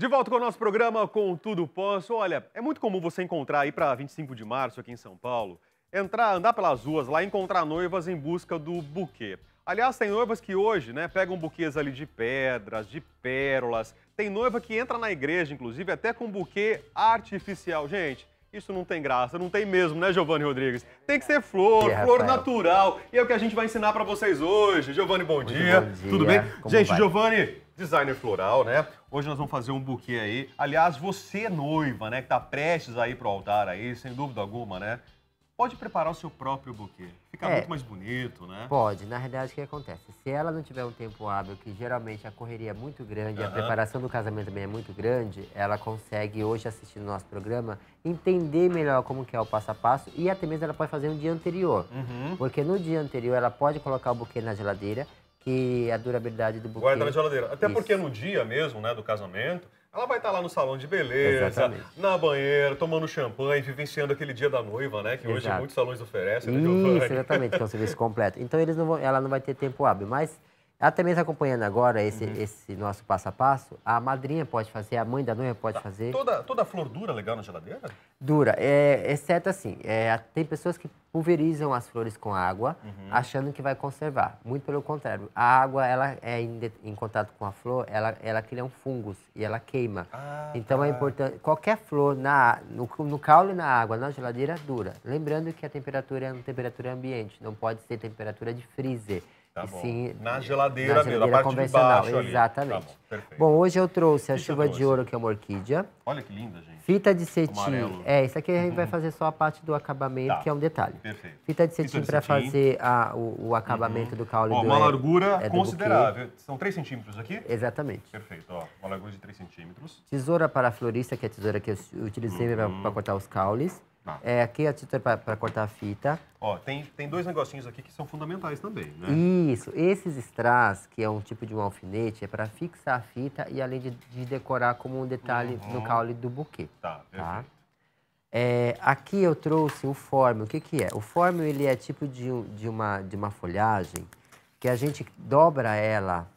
De volta com o nosso programa com Tudo Posso. Olha, é muito comum você encontrar aí para 25 de março aqui em São Paulo, entrar, andar pelas ruas lá e encontrar noivas em busca do buquê. Aliás, tem noivas que hoje, né, pegam buquês ali de pedras, de pérolas. Tem noiva que entra na igreja, inclusive, até com buquê artificial. Gente, isso não tem graça, não tem mesmo, né, Giovanni Rodrigues? Tem que ser flor, yeah, é, flor Rafael. natural. E é o que a gente vai ensinar para vocês hoje. Giovanni, bom, bom, dia. Tudo bem? Como gente, Giovanni, designer floral, né? Hoje nós vamos fazer um buquê aí. Aliás, você noiva, né, que tá prestes aí pro altar aí, sem dúvida alguma, né? Pode preparar o seu próprio buquê. Fica é, muito mais bonito, né? Pode. Na realidade, o que acontece? Se ela não tiver um tempo hábil, que geralmente a correria é muito grande, a preparação do casamento também é muito grande, ela consegue, hoje assistindo o nosso programa, entender melhor como que é o passo a passo e até mesmo ela pode fazer um dia anterior. Uhum. Porque no dia anterior ela pode colocar o buquê na geladeira, que a durabilidade do buquê. Guarda na geladeira. Até Isso. porque no dia mesmo, né, do casamento, ela vai estar tá lá no salão de beleza, Exatamente. na banheira, tomando champanhe, vivenciando aquele dia da noiva, né? Que Exato. hoje muitos salões oferecem. Né, exatamente, que é um serviço completo. Então eles não vão, ela não vai ter tempo hábil, mas até também tá acompanhando agora esse, uhum. esse nosso passo a passo. A madrinha pode fazer, a mãe da noiva pode tá. fazer. Toda, toda flor dura legal na geladeira? Dura, é, exceto é assim, é, tem pessoas que pulverizam as flores com água, uhum. achando que vai conservar. Muito pelo contrário. A água, ela é em, de, em contato com a flor, ela, ela cria um fungos e ela queima. Ah, então é tá. é importante, qualquer flor na, no, no caule, na água, na geladeira, dura. Lembrando que a temperatura é uma temperatura ambiente, não pode ser temperatura de freezer. Tá Sim, na geladeira, na geladeira mesmo, convencional, exatamente. Tá bom, bom, hoje eu trouxe a que chuva de ouro, que é uma orquídea. Olha que linda, gente. Fita de cetim. Amarelo. É, isso aqui a gente vai uhum. fazer só a parte do acabamento, tá. que é um detalhe. Perfeito. Fita de cetim para fazer a, o, o, uhum. acabamento uhum. do caule do Uma é, largura é, considerável. São 3 centímetros aqui? Exatamente. Perfeito, ó. Uma largura de 3 centímetros. Tesoura para florista, que é a tesoura que eu utilizei uhum. para cortar os caules. Tá. É, aqui é a título é para cortar a fita. Ó, tem, tem dois negocinhos aqui que são fundamentais também, né? Isso. Esses strass, que é um tipo de um alfinete, é para fixar a fita e além de, de decorar como um detalhe uhum. no caule do buquê. Tá, Tá? É, aqui eu trouxe o fórmio. O que, que é? O fórmio ele é tipo de, de, uma, de uma folhagem que a gente dobra ela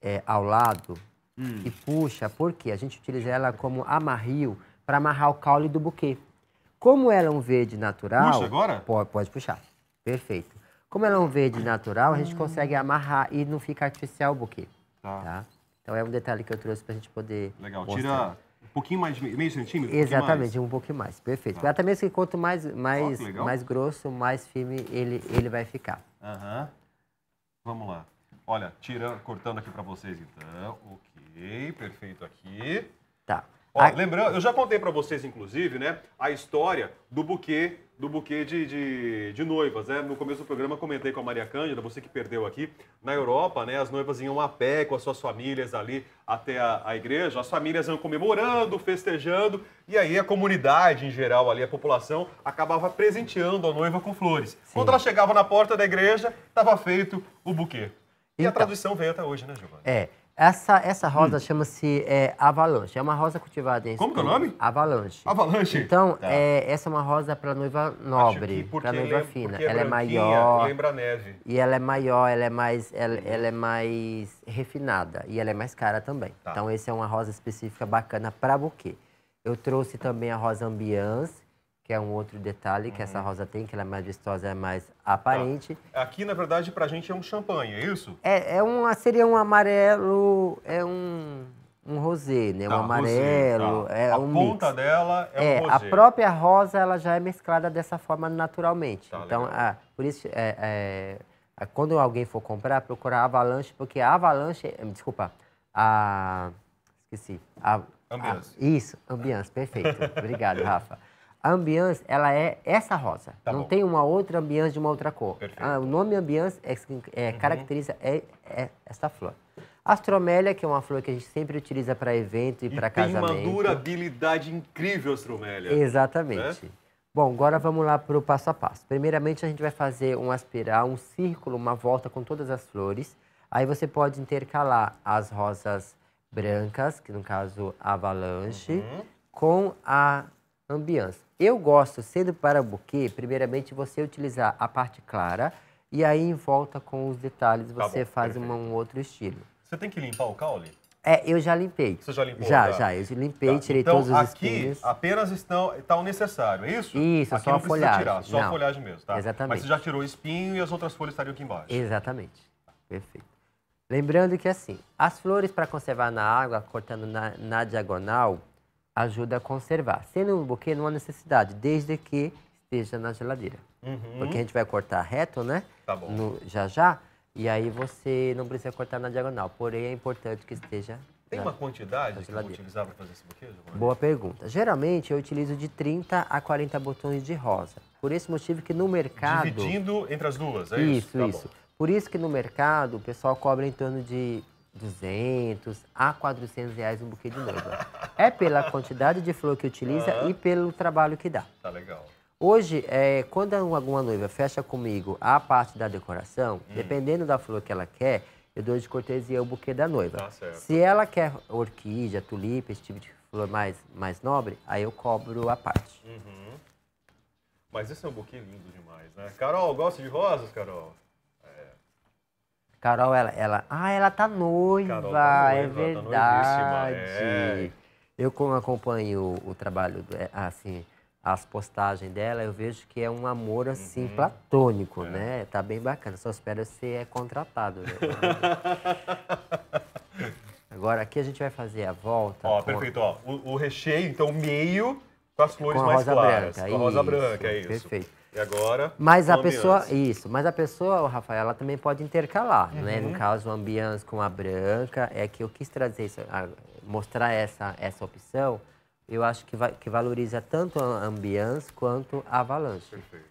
é, ao lado hum. e puxa. Por quê? A gente utiliza ela como amarril para amarrar o caule do buquê. Como ela é um verde natural. Puxa agora? Pode, pode puxar. Perfeito. Como ela é um verde natural, a gente consegue amarrar e não fica artificial o buquê. Tá. tá? Então é um detalhe que eu trouxe para a gente poder. Legal, mostrar. tira um pouquinho mais, meio centímetro? Exatamente, um pouquinho mais, um pouquinho mais. perfeito. Tá. Até mesmo que quanto mais, mais, oh, mais grosso, mais firme ele, ele vai ficar. Aham. Uhum. Vamos lá. Olha, tirando, cortando aqui para vocês então. Ok, perfeito aqui. Tá. Ó, lembrando, eu já contei para vocês, inclusive, né, a história do buquê, do buquê de, de, de, noivas, né? No começo do programa comentei com a Maria Cândida, você que perdeu aqui, na Europa, né, as noivas iam a pé com as suas famílias ali até a, a igreja, as famílias iam comemorando, festejando, e aí a comunidade em geral ali, a população, acabava presenteando a noiva com flores. Sim. Quando ela chegava na porta da igreja, estava feito o buquê. E então, a tradução veio até hoje, né, Giovana? É. Essa, essa rosa hum. chama-se é, avalanche. É uma rosa cultivada em Como que é o nome? Avalanche. Avalanche. Então, Tá. é, essa é uma rosa para noiva nobre, para noiva fina. porque é Ela é maior Lembra a neve. e ela é maior, ela é mais, ela, uhum. ela é mais refinada e ela é mais cara também. Tá. Então, essa é uma rosa específica bacana para buquê. Eu trouxe também a rosa ambiance, que é um outro detalhe que uhum. essa rosa tem, que ela é mais vistosa, é mais aparente. Tá. Aqui, na verdade, pra gente é um champanhe, é isso? É, é uma, seria um amarelo, é um, um rosé, né? Tá, um amarelo, tá. é a um A ponta dela é, é um rosé. A própria rosa, ela já é mesclada dessa forma naturalmente. Tá, então, ah, por isso, é, é, é, quando alguém for comprar, procurar avalanche, porque a avalanche, eh, desculpa, a... esqueci. A, ambiance. A, isso, ambiance, perfeito. Obrigado, Rafa. A ambiance, ela é essa rosa. Tá não bom. tem uma outra ambiance de uma outra cor. Ah, o nome ambiance é, assim, é uhum. caracteriza é, é esta flor. Astromélia, que é uma flor que a gente sempre utiliza para evento e, e para casamento. tem uma durabilidade incrível, Astromélia. Exatamente. Né? Bom, agora vamos lá para o passo a passo. Primeiramente, a gente vai fazer um aspirar, um círculo, uma volta com todas as flores. Aí você pode intercalar as rosas brancas, que no caso, a avalanche, uhum. com a Ambiance. Eu gosto, sendo para buquê, primeiramente você utilizar a parte clara e aí em volta com os detalhes tá você tá bom, faz uma, um outro estilo. Você tem que limpar o caule? É, eu já limpei. Você já limpou? Já, tá? já. Eu limpei, tá. tirei então, todos os espinhos. aqui apenas estão, está o necessário, é isso? Isso, aqui só não a folhagem. Tirar, só não. a folhagem mesmo, tá? Exatamente. Mas você já tirou o espinho e as outras folhas estariam aqui embaixo. Exatamente. Perfeito. Lembrando que assim, as flores para conservar na água, cortando na, na diagonal, ajuda a conservar. Sendo um buquê, não há necessidade, desde que esteja na geladeira. Uhum. Porque a gente vai cortar reto, né? Tá bom. No, já já. E aí você não precisa cortar na diagonal. Porém, é importante que esteja. Tem na, uma quantidade que eu vou utilizar para fazer esse buquê, Giovanni? Boa pergunta. Geralmente eu utilizo de 30 a 40 botões de rosa. Por esse motivo que no mercado. Dividindo entre as duas, é isso? Isso, tá isso. Bom. Por isso que no mercado o pessoal cobra em torno de 200 a 400 reais um buquê de noiva. É pela quantidade de flor que utiliza uhum. e pelo trabalho que dá. Tá legal. Hoje, é, quando alguma noiva fecha comigo a parte da decoração, hum. dependendo da flor que ela quer, eu dou de cortesia o buquê da noiva. Tá certo. Se ela quer orquídea, tulipa, esse tipo de flor mais, mais nobre, aí eu cobro a parte. Uhum. Mas esse é um buquê lindo demais, né? Carol, gosta de rosas, Carol? É. Carol, ela, ela. Ah, ela tá noiva, Carol tá noiva é, tá é. verdade. Tá eu como acompanho o, o trabalho, é, assim, as postagens dela, eu vejo que é um amor assim uhum. platônico, é. né? Tá bem bacana. Só espero ser contratado. Né? Agora aqui a gente vai fazer a volta. Ó, com... perfeito. Ó, o, o recheio, então, meio com as flores mais claras. Branca, com a rosa branca, é isso. Perfeito. E agora. Mas a pessoa. Ambiance. Isso, mas a pessoa, o Rafael, ela também pode intercalar, né? uhum. né? No caso, o ambiance com a branca. É que eu quis trazer isso, mostrar essa, essa opção. Eu acho que, vai, que valoriza tanto a ambiance quanto a avalanche. Perfeito.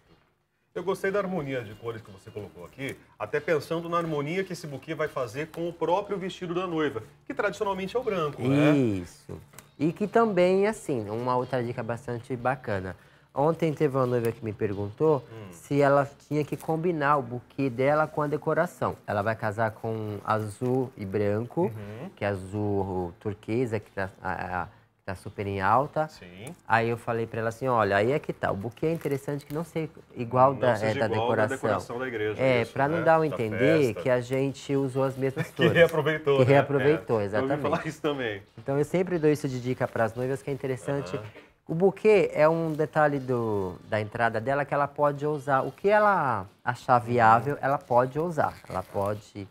Eu gostei da harmonia de cores que você colocou aqui, até pensando na harmonia que esse buquê vai fazer com o próprio vestido da noiva, que tradicionalmente é o branco, Isso. né? Isso. E que também, assim, uma outra dica bastante bacana. Ontem teve uma noiva que me perguntou hum. se ela tinha que combinar o buquê dela com a decoração. Ela vai casar com azul e branco, uhum. que é azul turquesa, que tá, a, a, tá super em alta. Sim. Aí eu falei para ela assim, olha, aí é que tá, o buquê é interessante que não seja igual, não da, seja é, da, igual decoração. da decoração da igreja. É, para não né? dar o um entender que a gente usou as mesmas flores. que reaproveitou, Que né? reaproveitou, né? exatamente. Eu falar isso também. Então eu sempre dou isso de dica para as noivas, que é interessante... O buquê é um detalhe do, da entrada dela que ela pode usar. O que ela achar viável, ela pode usar. Ela pode,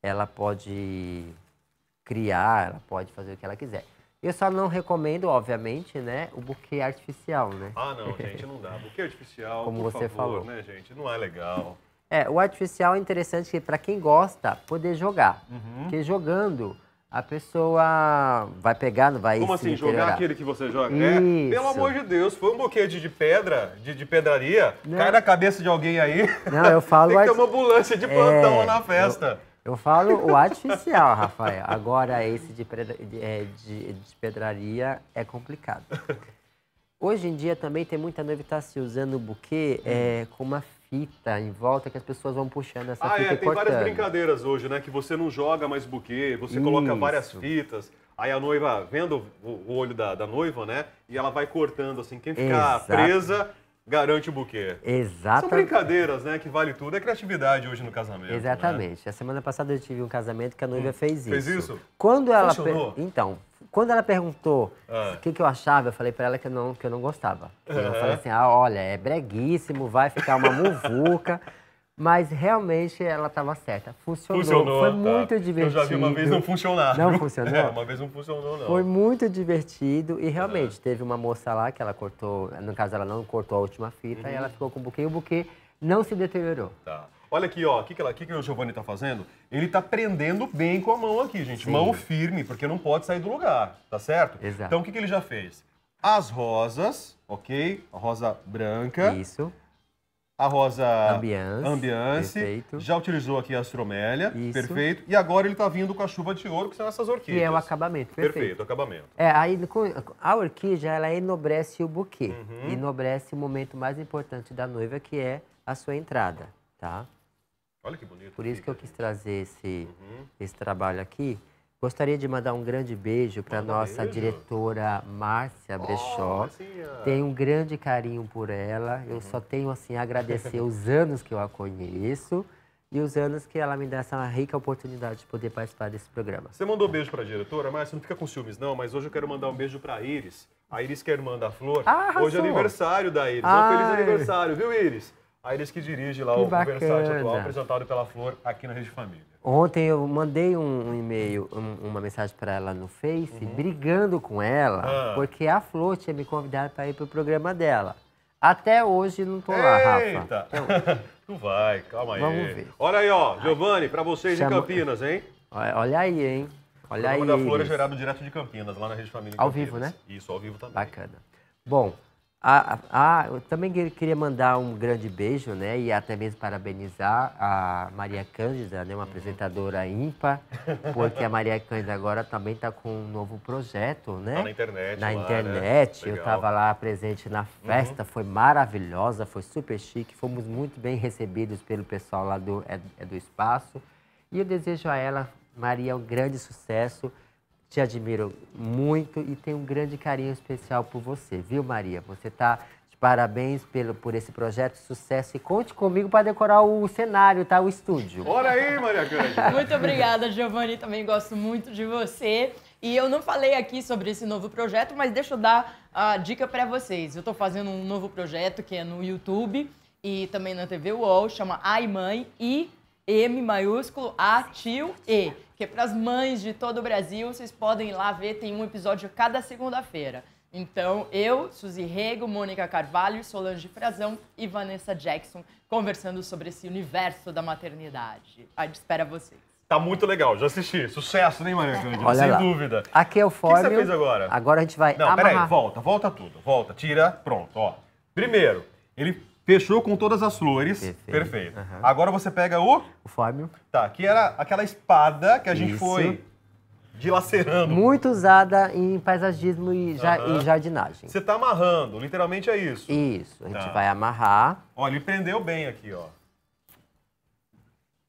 ela pode criar, ela pode fazer o que ela quiser. Eu só não recomendo, obviamente, né, o buquê artificial, né? Ah, não, gente, não dá. Buquê artificial, como você favor, falou, né, gente? Não é legal. É, o artificial é interessante para quem gosta poder jogar, uhum. porque jogando a pessoa vai pegar, não vai Como assim, jogar aquele que você joga? É? Isso. É, pelo amor de Deus, foi um buquê de pedra, de, de pedraria, não. cai na cabeça de alguém aí. Não, eu falo... Tem que ter uma ambulância de é, plantão é, na festa. Eu, eu, falo o artificial, Rafael. Agora, esse de, pedra, de, é, de, de pedraria é complicado. Hoje em dia também tem muita noiva que está se usando o buquê hum. é, com uma fita em volta que as pessoas vão puxando essa ah, fita. Ah, é, tem cortando. várias brincadeiras hoje, né? Que você não joga mais buquê, você Isso. coloca várias fitas. Aí a noiva, vendo o olho da, da noiva, né? E ela vai cortando, assim, quem ficar Exato. presa garante o buquê. Exatamente. São brincadeiras, né? Que vale tudo. É criatividade hoje no casamento. Né. Exatamente. Né? A semana passada eu tive um casamento que a noiva hum, fez isso. Fez isso? Quando ela. Funcionou? Então, quando ela perguntou ah. o que, que eu achava, eu falei para ela que eu não, que eu não gostava. Uhum. Eu falei assim, ah, olha, é breguíssimo, vai ficar uma muvuca. Mas realmente ela estava certa. Funcionou. funcionou foi tá. muito divertido. Eu já vi uma vez não funcionar. Não funcionou? É, uma vez não funcionou, não. Foi muito divertido e realmente uhum. teve uma moça lá que ela cortou, no caso ela não cortou a última fita uhum. e ela ficou com o buquê e o buquê não se deteriorou. Tá. Olha aqui, ó, o que, que, ela, que, que o Giovanni tá fazendo? Ele tá prendendo bem com a mão aqui, gente. Sim. Mão firme, porque não pode sair do lugar, tá certo? Exato. Então, o que, que ele já fez? As rosas, ok? A rosa branca. Isso. A rosa ambiance, ambiance. Perfeito. já utilizou aqui a astromélia, Isso. perfeito. E agora ele está vindo com a chuva de ouro, que são essas orquídeas. Que é o acabamento, perfeito. Perfeito, acabamento. É, aí a orquídea, ela enobrece o buquê, uhum. enobrece o momento mais importante da noiva, que é a sua entrada, tá? Olha que bonito. Por isso que eu quis trazer esse, uhum. esse trabalho aqui. Gostaria de mandar um grande beijo para nossa beijo. diretora Márcia oh, Brechó. Marcinha. Tenho um grande carinho por ela. Eu uhum. só tenho assim a agradecer os anos que eu a conheço e os anos que ela me dá essa rica oportunidade de poder participar desse programa. Você mandou beijo para a diretora, Márcia, não fica com ciúmes não, mas hoje eu quero mandar um beijo para a Iris. A Iris que é irmã da Flor. Ah, hoje é aniversário da Iris. Um feliz aniversário, viu Iris? a eles que dirige lá que o bacana. Versátil atual, apresentado pela Flor aqui na Rede Família. Ontem eu mandei um, e-mail, um, uma mensagem para ela no Face, uhum. brigando com ela, ah. porque a Flor tinha me convidado para ir para o programa dela. Até hoje não tô Eita. lá, Rafa. Eita! não vai, calma aí. Vamos ver. Olha aí, ó, Giovanni, para vocês Chamo... em Campinas, hein? Olha aí, hein? Olha o programa aí. da Flor é gerado direto de Campinas, lá na Rede Família. Ao Campinas. vivo, né? Isso, ao vivo também. Bacana. Bom, ah, ah, ah, eu também queria mandar um grande beijo, né? E até mesmo parabenizar a Maria Cândida, né? Uma apresentadora ímpar, porque a Maria Cândida agora também está com um novo projeto, né? Tá na internet. Na lá, né? internet. Né? Eu estava lá presente na uhum. festa, uhum. foi maravilhosa, foi super chique. Fomos muito bem recebidos pelo pessoal lá do, é, é do espaço. E eu desejo a ela, Maria, um grande sucesso te admiro muito e tenho um grande carinho especial por você, viu, Maria? Você está de parabéns pelo, por esse projeto, sucesso. E conte comigo para decorar o cenário, tá? O estúdio. Ora aí, Maria Cândida. muito obrigada, Giovanni. Também gosto muito de você. E eu não falei aqui sobre esse novo projeto, mas deixa eu dar a dica para vocês. Eu estou fazendo um novo projeto que é no YouTube e também na TV UOL, chama Ai Mãe. E M maiúsculo A tio E, que é para as mães de todo o Brasil, vocês podem ir lá ver, tem um episódio cada segunda-feira. Então, eu, Suzy Rego, Mônica Carvalho, Solange Frazão e Vanessa Jackson conversando sobre esse universo da maternidade. A espera vocês. Tá muito legal, já assisti. Sucesso, né, Maria Olha Sem lá. dúvida. Aqui é o fórmula. O que você fez agora? Agora a gente vai Não, amarrar. peraí, volta, volta tudo. Volta, tira, pronto, ó. Primeiro, ele Fechou com todas as flores. Perfeito. Perfeito. Uhum. Agora você pega o. O Fábio. Tá, que era aquela espada que a gente Isso. foi dilacerando. Muito usada em paisagismo e, ja uhum. e jardinagem. Você está amarrando, literalmente é isso. Isso, a gente tá. vai amarrar. Olha, ele prendeu bem aqui, ó.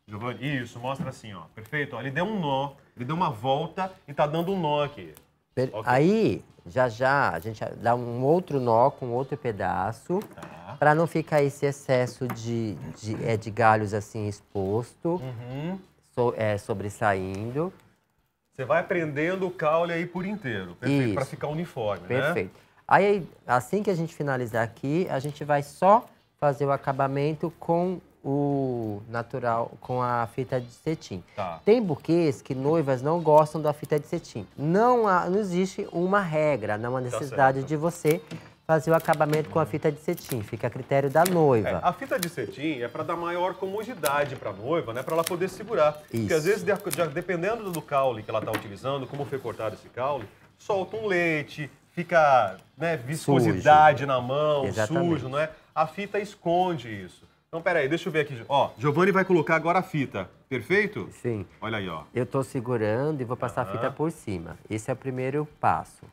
Giovanni, isso, mostra assim, ó. Perfeito? Ó, ele deu um nó, ele deu uma volta e tá dando um nó aqui. Per okay. Aí, já já, a gente dá um outro nó com outro pedaço. Tá. Para não ficar esse excesso de, de, é, de galhos assim exposto, uhum. so, é, sobressaindo. Você vai prendendo o caule aí por inteiro, perfeito, para ficar uniforme, né? Perfeito. Né? Aí, assim que a gente finalizar aqui, a gente vai só fazer o acabamento com o natural, com a fita de cetim. Tá. Tem buquês que noivas não gostam da fita de cetim. Não, há, não existe uma regra, não há tá necessidade tá de você fazer o acabamento com a fita de cetim, fica a critério da noiva. É, a fita de cetim é para dar maior comodidade para a noiva, né, para ela poder segurar. Isso. Porque às vezes, dependendo do caule que ela está utilizando, como foi cortado esse caule, solta um leite, fica né, viscosidade sujo. na mão, Exatamente. sujo, não é? A fita esconde isso. Então, peraí, deixa eu ver aqui. Ó, Giovanni vai colocar agora a fita, perfeito? Sim. Olha aí, ó. Eu estou segurando e vou passar uhum. a fita por cima. Esse é o primeiro passo.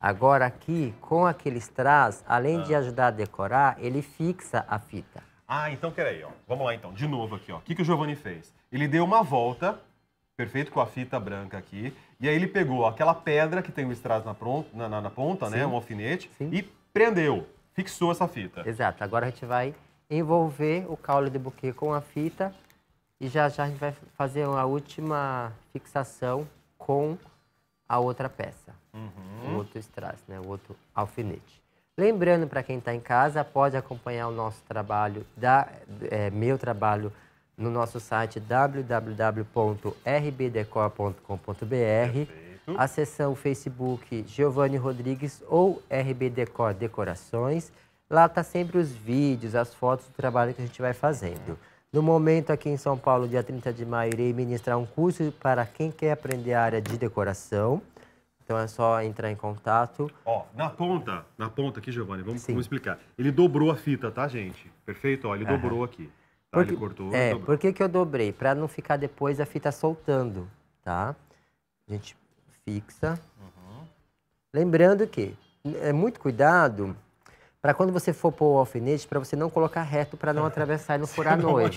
Agora aqui, com aqueles strass, além ah. de ajudar a decorar, ele fixa a fita. Ah, então peraí, ó. Vamos lá então, de novo aqui, ó. O que, que o Giovanni fez? Ele deu uma volta, perfeito, com a fita branca aqui. E aí ele pegou aquela pedra que tem o strass na, pronta, na, na, na ponta, né? Sim. né? Um alfinete. Sim. E prendeu, fixou essa fita. Exato. Agora a gente vai envolver o caule de buquê com a fita e já já a gente vai fazer uma última fixação com a outra peça, uhum. o outro strass, né? o outro alfinete. Lembrando para quem está em casa, pode acompanhar o nosso trabalho, da, é, meu trabalho, no nosso site www.rbdecor.com.br, acessar o Facebook Giovanni Rodrigues ou RBDecor Decorações. Lá tá sempre os vídeos, as fotos do trabalho que a gente vai fazendo. No momento, aqui em São Paulo, dia 30 de maio, irei ministrar um curso para quem quer aprender a área de decoração. Então é só entrar em contato. Ó, na ponta, na ponta aqui, Giovanni, vamos, vamos explicar. Ele dobrou a fita, tá, gente? Perfeito? Ó, ele dobrou aqui. Tá? Porque, ele cortou. É, por que, que eu dobrei? Para não ficar depois a fita soltando, tá? A gente fixa. Uhum. Lembrando que é muito cuidado para quando você for pôr o alfinete, para você não colocar reto para não é. atravessar e não furar não a noiva.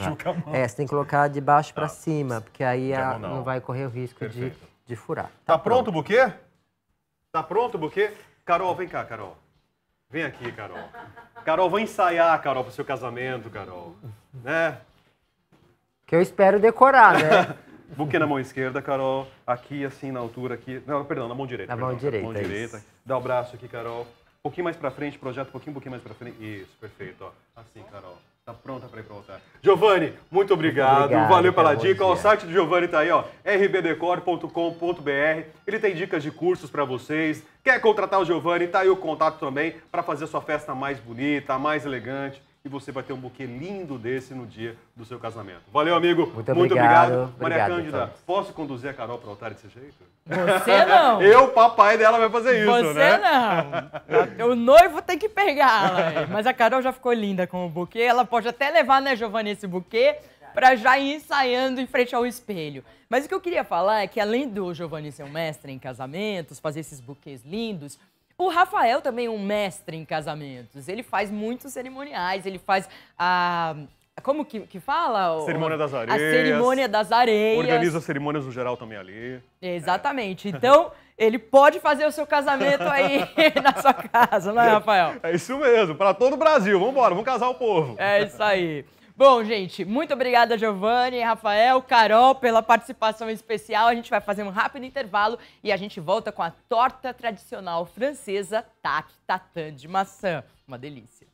A é, você tem que colocar de baixo para cima, porque aí a, não. não vai correr o risco de, de furar. Tá, tá pronto. pronto o buquê? Tá pronto o buquê? Carol, vem cá, Carol. Vem aqui, Carol. Carol, vou ensaiar, Carol, pro seu casamento, Carol. Né? Que eu espero decorar, né? buquê na mão esquerda, Carol. Aqui, assim, na altura, aqui. Não, perdão, na mão direita. Na perdão. mão direita. Mão é direita. Dá o braço aqui, Carol. Um pouquinho mais pra frente, projeto um pouquinho, um pouquinho mais pra frente. Isso, perfeito. Ó. Assim, Carol. Tá pronta pra ir pra voltar Giovanni, muito obrigado. obrigado Valeu pela dica. Ó, o é. site do Giovanni tá aí, ó. rbdecor.com.br. Ele tem dicas de cursos para vocês. Quer contratar o Giovanni? Tá aí o contato também para fazer a sua festa mais bonita, mais elegante e você vai ter um buquê lindo desse no dia do seu casamento. Valeu, amigo. Muito, Muito obrigado. obrigado. Maria obrigado, Cândida, então. posso conduzir a Carol para o altar desse jeito? Você não. Eu, papai dela, vai fazer isso, você né? Você não. O noivo tem que pegá-la. É. Mas a Carol já ficou linda com o buquê. Ela pode até levar, né, Giovanni, esse buquê para já ir ensaiando em frente ao espelho. Mas o que eu queria falar é que além do Giovanni ser um mestre em casamentos, fazer esses buquês lindos, o Rafael também é um mestre em casamentos. Ele faz muitos cerimoniais, ele faz a. Como que, que fala? Cerimônia das Areias. A Cerimônia das Areias. Organiza cerimônias no geral também ali. Exatamente. É. Então, ele pode fazer o seu casamento aí na sua casa, não é, é Rafael? É isso mesmo, para todo o Brasil. Vamos embora, vamos casar o povo. É isso aí. Bom, gente, muito obrigada, Giovanni, Rafael, Carol, pela participação especial. A gente vai fazer um rápido intervalo e a gente volta com a torta tradicional francesa tac tatin de maçã. Uma delícia.